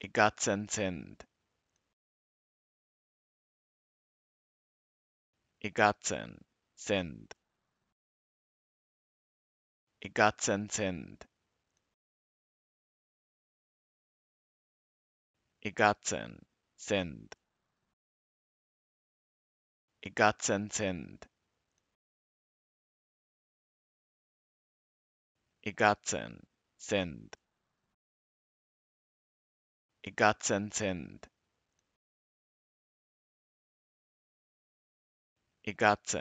sent. Egozentend. Egozentend. Egozentend. Egatzen, send. Egatzen, send. Egatzen, send guts and sand. Guts